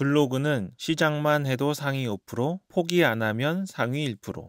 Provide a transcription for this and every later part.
블로그는 시작만 해도 상위 5%, 포기 안 하면 상위 1%.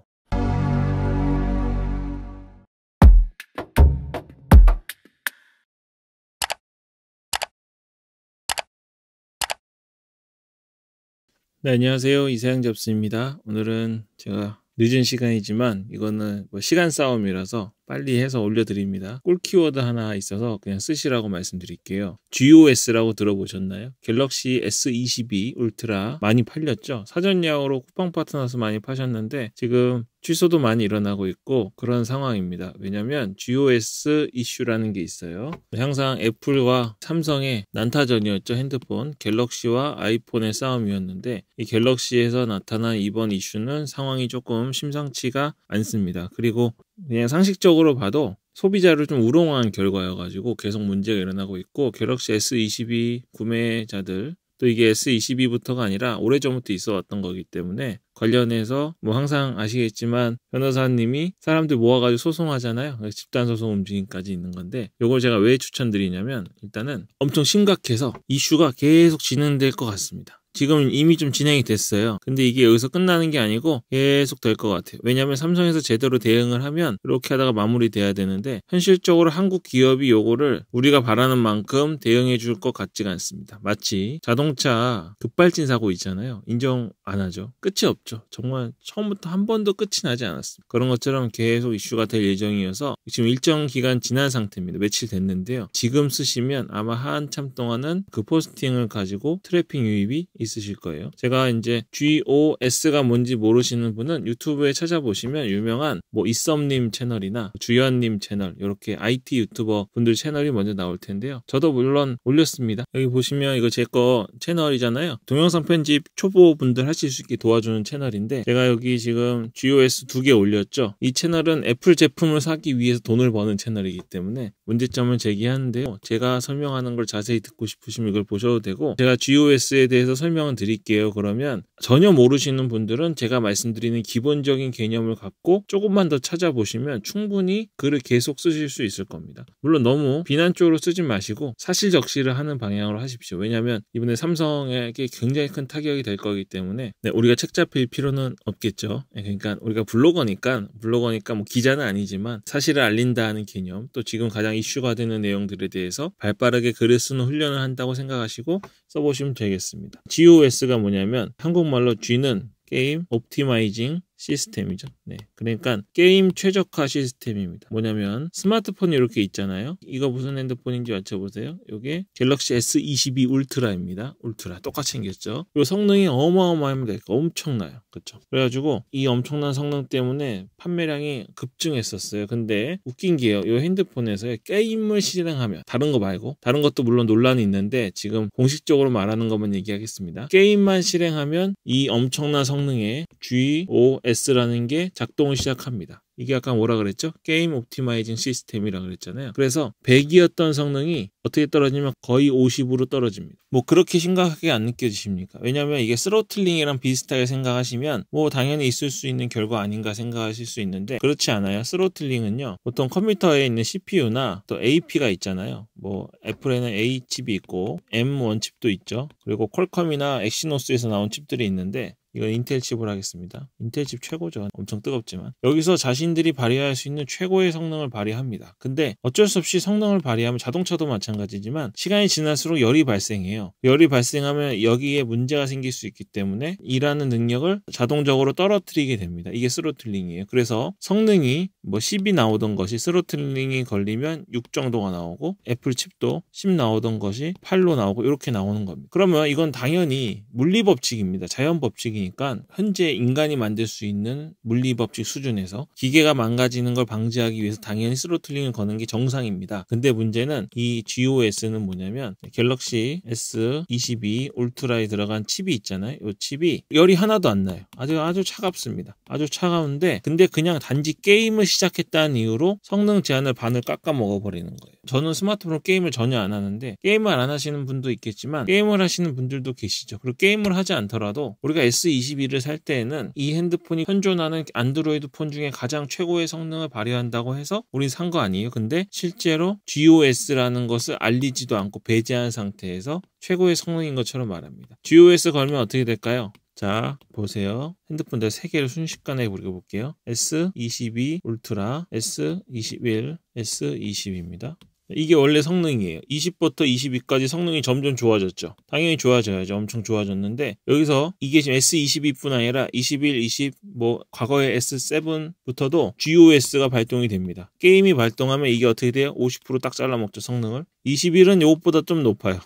네, 안녕하세요. 이세영 접수입니다. 오늘은 제가 늦은 시간이지만 이거는 뭐 시간 싸움이라서 빨리 해서 올려드립니다. 꿀 키워드 하나 있어서 그냥 쓰시라고 말씀드릴게요. GOS라고 들어보셨나요? 갤럭시 S22 울트라 많이 팔렸죠? 사전 야약으로 쿠팡 파트너스 많이 파셨는데 지금 취소도 많이 일어나고 있고 그런 상황입니다. 왜냐면 GOS 이슈라는 게 있어요. 항상 애플과 삼성의 난타전이었죠. 핸드폰 갤럭시와 아이폰의 싸움이었는데 이 갤럭시에서 나타난 이번 이슈는 상황이 조금 심상치가 않습니다. 그리고 그냥 상식적으로 봐도 소비자를 좀 우롱한 결과여가지고 계속 문제가 일어나고 있고 갤럭시 S22 구매자들 또 이게 S22부터가 아니라 오래전부터 있어 왔던 거기 때문에 관련해서 뭐 항상 아시겠지만 변호사님이 사람들 모아가지고 소송하잖아요. 집단 소송 움직임까지 있는 건데 이걸 제가 왜 추천드리냐면 일단은 엄청 심각해서 이슈가 계속 진행될 것 같습니다. 지금 이미 좀 진행이 됐어요. 근데 이게 여기서 끝나는 게 아니고 계속 될 것 같아요. 왜냐하면 삼성에서 제대로 대응을 하면 이렇게 하다가 마무리돼야 되는데 현실적으로 한국 기업이 요거를 우리가 바라는 만큼 대응해 줄 것 같지가 않습니다. 마치 자동차 급발진 사고 있잖아요. 인정 안 하죠. 끝이 없죠. 정말 처음부터 한 번도 끝이 나지 않았습니다. 그런 것처럼 계속 이슈가 될 예정이어서 지금 일정 기간 지난 상태입니다. 며칠 됐는데요. 지금 쓰시면 아마 한참 동안은 그 포스팅을 가지고 트래핑 유입이 있으실 거예요. 제가 이제 GOS가 뭔지 모르시는 분은 유튜브에 찾아보시면 유명한 뭐 이썸님 채널이나 주연님 채널 이렇게 IT 유튜버 분들 채널이 먼저 나올 텐데요. 저도 물론 올렸습니다. 여기 보시면 이거 제 거 채널이잖아요. 동영상 편집 초보 분들 하실 수 있게 도와주는 채널인데 제가 여기 지금 GOS 두 개 올렸죠. 이 채널은 애플 제품을 사기 위해서 돈을 버는 채널이기 때문에 문제점을 제기하는데요. 제가 설명하는 걸 자세히 듣고 싶으시면 이걸 보셔도 되고 제가 GOS에 대해서 설명 설명을 드릴게요. 그러면 전혀 모르시는 분들은 제가 말씀드리는 기본적인 개념을 갖고 조금만 더 찾아보시면 충분히 글을 계속 쓰실 수 있을 겁니다. 물론 너무 비난 쪽으로 쓰지 마시고 사실 적시를 하는 방향으로 하십시오. 왜냐하면 이번에 삼성에게 굉장히 큰 타격이 될 거기 때문에 네, 우리가 책 잡힐 필요는 없겠죠. 네, 그러니까 우리가 블로거니까 블로거니까 뭐 기자는 아니지만 사실을 알린다는 개념 또 지금 가장 이슈가 되는 내용들에 대해서 발빠르게 글을 쓰는 훈련을 한다고 생각하시고 써보시면 되겠습니다. GOS가 뭐냐면 한국말로 G는 게임, 옵티마이징, 시스템이죠. 네. 그러니까 게임 최적화 시스템입니다. 뭐냐면 스마트폰이 이렇게 있잖아요. 이거 무슨 핸드폰인지 맞춰보세요. 이게 갤럭시 S22 울트라입니다. 울트라 똑같이 생겼죠. 이 성능이 어마어마합니다. 그러니까 엄청나요. 그렇죠. 그래가지고 이 엄청난 성능 때문에 판매량이 급증했었어요. 근데 웃긴 게요. 이 핸드폰에서 게임을 실행하면 다른 거 말고 다른 것도 물론 논란이 있는데 지금 공식적으로 말하는 것만 얘기하겠습니다. 게임만 실행하면 이 엄청난 성능의 G 5 S S라는 게 작동을 시작합니다. 이게 아까 뭐라 그랬죠? 게임 옵티마이징 시스템이라 고 그랬잖아요. 그래서 100이었던 성능이 어떻게 떨어지면 거의 50으로 떨어집니다. 뭐 그렇게 심각하게 안 느껴지십니까? 왜냐면 이게 스로틀링이랑 비슷하게 생각하시면 뭐 당연히 있을 수 있는 결과 아닌가 생각하실 수 있는데 그렇지 않아요. 스로틀링은요. 보통 컴퓨터에 있는 CPU나 또 AP가 있잖아요. 뭐 애플에는 A 칩이 있고 M1 칩도 있죠. 그리고 퀄컴이나 엑시노스에서 나온 칩들이 있는데 이거 인텔 칩을 하겠습니다. 인텔 칩 최고죠. 엄청 뜨겁지만. 여기서 자신들이 발휘할 수 있는 최고의 성능을 발휘합니다. 근데 어쩔 수 없이 성능을 발휘하면 자동차도 마찬가지지만 시간이 지날수록 열이 발생해요. 열이 발생하면 여기에 문제가 생길 수 있기 때문에 일하는 능력을 자동적으로 떨어뜨리게 됩니다. 이게 스로틀링이에요. 그래서 성능이 뭐 10이 나오던 것이 스로틀링이 걸리면 6 정도가 나오고 애플 칩도 10 나오던 것이 8로 나오고 이렇게 나오는 겁니다. 그러면 이건 당연히 물리 법칙입니다. 자연 법칙이 법이니까 그러니까 현재 인간이 만들 수 있는 물리 법칙 수준에서 기계가 망가지는 걸 방지하기 위해서 당연히 스로틀링을 거는 게 정상입니다. 근데 문제는 이 GOS는 뭐냐면 갤럭시 S22 울트라에 들어간 칩이 있잖아요. 이 칩이 열이 하나도 안 나요. 아주 아주 차갑습니다. 아주 차가운데 근데 그냥 단지 게임을 시작했다는 이유로 성능 제한을 반을 깎아 먹어버리는 거예요. 저는 스마트폰 으로 게임을 전혀 안 하는데 게임을 안 하시는 분도 있겠지만 게임을 하시는 분들도 계시죠. 그리고 게임을 하지 않더라도 우리가 S 2 2 S21을 살 때에는 이 핸드폰이 현존하는 안드로이드 폰 중에 가장 최고의 성능을 발휘한다고 해서 우린 산 거 아니에요. 근데 실제로 GOS라는 것을 알리지도 않고 배제한 상태에서 최고의 성능인 것처럼 말합니다. GOS 걸면 어떻게 될까요? 자, 보세요. 핸드폰들 3개를 순식간에 리어볼게요 S22 울트라, S21, s 2 2입니다 이게 원래 성능이에요. 20부터 22까지 성능이 점점 좋아졌죠. 당연히 좋아져야죠. 엄청 좋아졌는데 여기서 이게 지금 S22뿐 아니라 21, 20 뭐 과거의 S7부터도 GOS가 발동이 됩니다. 게임이 발동하면 이게 어떻게 돼요? 50%딱 잘라먹죠. 성능을. 21은 이것보다 좀 높아요.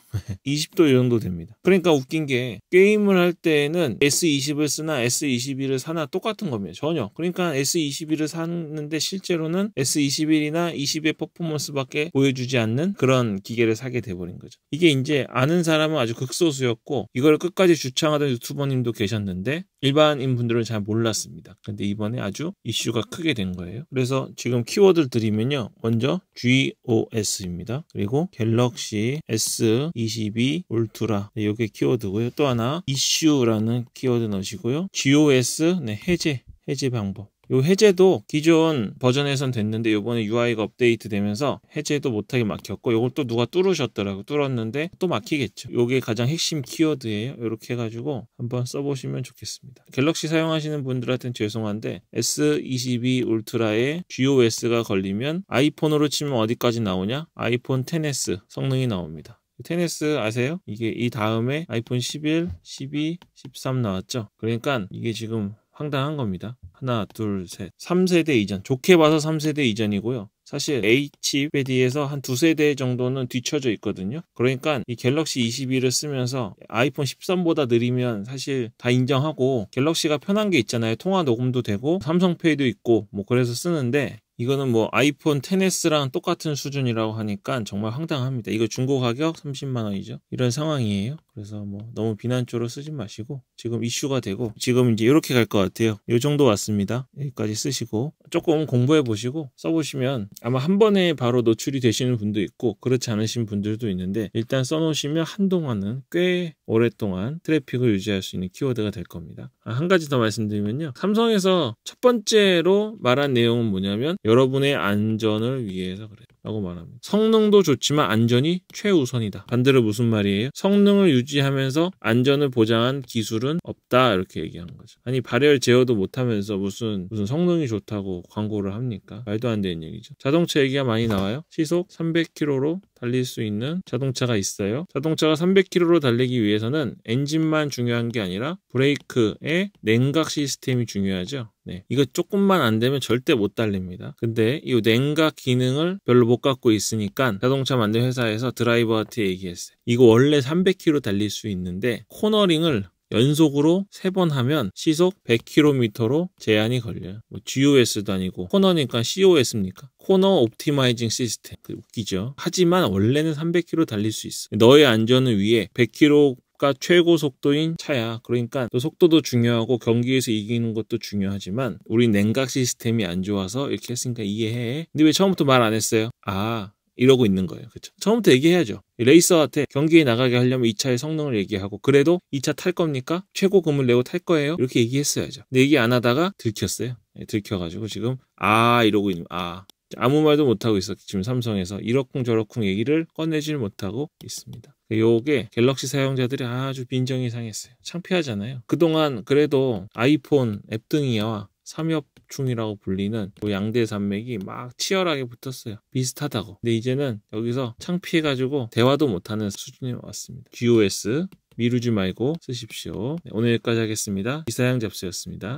20도 이 정도 됩니다. 그러니까 웃긴 게 게임을 할 때는 S20을 쓰나 S21을 사나 똑같은 겁니다. 전혀. 그러니까 S21을 샀는데 실제로는 S21이나 20의 퍼포먼스밖에 보여주지 주지 않는 그런 기계를 사게 돼버린 거죠. 이게 이제 아는 사람은 아주 극소수였고 이걸 끝까지 주창하던 유튜버님도 계셨는데 일반인 분들은 잘 몰랐습니다. 근데 이번에 아주 이슈가 크게 된 거예요. 그래서 지금 키워드를 드리면요. 먼저 GOS입니다. 그리고 갤럭시 S22 울트라 네, 이게 키워드고요. 또 하나 이슈라는 키워드 넣으시고요. GOS 네, 해제 해제 방법 요 해제도 기존 버전에선 됐는데 요번에 UI가 업데이트 되면서 해제도 못하게 막혔고 요걸 또 누가 뚫으셨더라고 뚫었는데 또 막히겠죠 요게 가장 핵심 키워드예요 이렇게 해가지고 한번 써보시면 좋겠습니다 갤럭시 사용하시는 분들한테는 죄송한데 S22 울트라에 GOS가 걸리면 아이폰으로 치면 어디까지 나오냐 아이폰 10s 성능이 나옵니다 10S 아세요? 이게 이 다음에 아이폰 11, 12, 13 나왔죠? 그러니까 이게 지금 황당한 겁니다. 하나, 둘, 셋. 3세대 이전. 좋게 봐서 3세대 이전이고요. 사실 HBD에서 한 두 세대 정도는 뒤쳐져 있거든요. 그러니까 이 갤럭시 21을 쓰면서 아이폰 13보다 느리면 사실 다 인정하고 갤럭시가 편한 게 있잖아요. 통화 녹음도 되고 삼성페이도 있고 뭐 그래서 쓰는데 이거는 뭐 아이폰 10S랑 똑같은 수준이라고 하니까 정말 황당합니다. 이거 중고 가격 30만 원이죠. 이런 상황이에요. 그래서 뭐 너무 비난조로 쓰지 마시고 지금 이슈가 되고 지금 이제 이렇게 갈 것 같아요. 요 정도 왔습니다. 여기까지 쓰시고 조금 공부해 보시고 써보시면 아마 한 번에 바로 노출이 되시는 분도 있고 그렇지 않으신 분들도 있는데 일단 써놓으시면 한동안은 꽤 오랫동안 트래픽을 유지할 수 있는 키워드가 될 겁니다. 아, 한 가지 더 말씀드리면요. 삼성에서 첫 번째로 말한 내용은 뭐냐면 여러분의 안전을 위해서 그래요. 라고 말합니다. 성능도 좋지만 안전이 최우선이다. 반대로 무슨 말이에요? 성능을 유지하면서 안전을 보장한 기술은 없다 이렇게 얘기하는 거죠. 아니 발열 제어도 못하면서 무슨 무슨 성능이 좋다고 광고를 합니까? 말도 안 되는 얘기죠. 자동차 얘기가 많이 나와요. 시속 300km로 달릴 수 있는 자동차가 있어요. 자동차가 300km로 달리기 위해서는 엔진만 중요한 게 아니라 브레이크의 냉각 시스템이 중요하죠. 네. 이거 조금만 안 되면 절대 못 달립니다. 근데 이 냉각 기능을 별로 못 갖고 있으니까 자동차 만든 회사에서 드라이버한테 얘기했어요. 이거 원래 300km 달릴 수 있는데 코너링을 연속으로 3번 하면 시속 100km로 제한이 걸려요. 뭐 GOS도 아니고 코너니까 COS입니까? 코너 옵티마이징 시스템. 그 웃기죠. 하지만 원래는 300km 달릴 수 있어. 요 너의 안전을 위해 100km 가 최고 속도인 차야. 그러니까 또 속도도 중요하고 경기에서 이기는 것도 중요하지만 우리 냉각 시스템이 안 좋아서 이렇게 했으니까 이해해. 근데 왜 처음부터 말 안 했어요? 아, 이러고 있는 거예요. 그쵸 처음부터 얘기해야죠. 레이서한테 경기에 나가게 하려면 이 차의 성능을 얘기하고 그래도 이 차 탈 겁니까? 최고금을 내고 탈 거예요. 이렇게 얘기했어야죠. 근데 얘기 안 하다가 들켰어요. 예, 들켜가지고 지금 아 이러고 있는 아 아무 말도 못하고 있었기 지금 삼성에서 이러쿵저러쿵 얘기를 꺼내질 못하고 있습니다. 요게 갤럭시 사용자들이 아주 빈정이 상했어요. 창피하잖아요. 그동안 그래도 아이폰, 앱등이와 삼엽충이라고 불리는 그 양대 산맥이 막 치열하게 붙었어요. 비슷하다고. 근데 이제는 여기서 창피해가지고 대화도 못하는 수준이 왔습니다. GOS 미루지 말고 쓰십시오. 네, 오늘까지 하겠습니다. 이사양 잡수였습니다.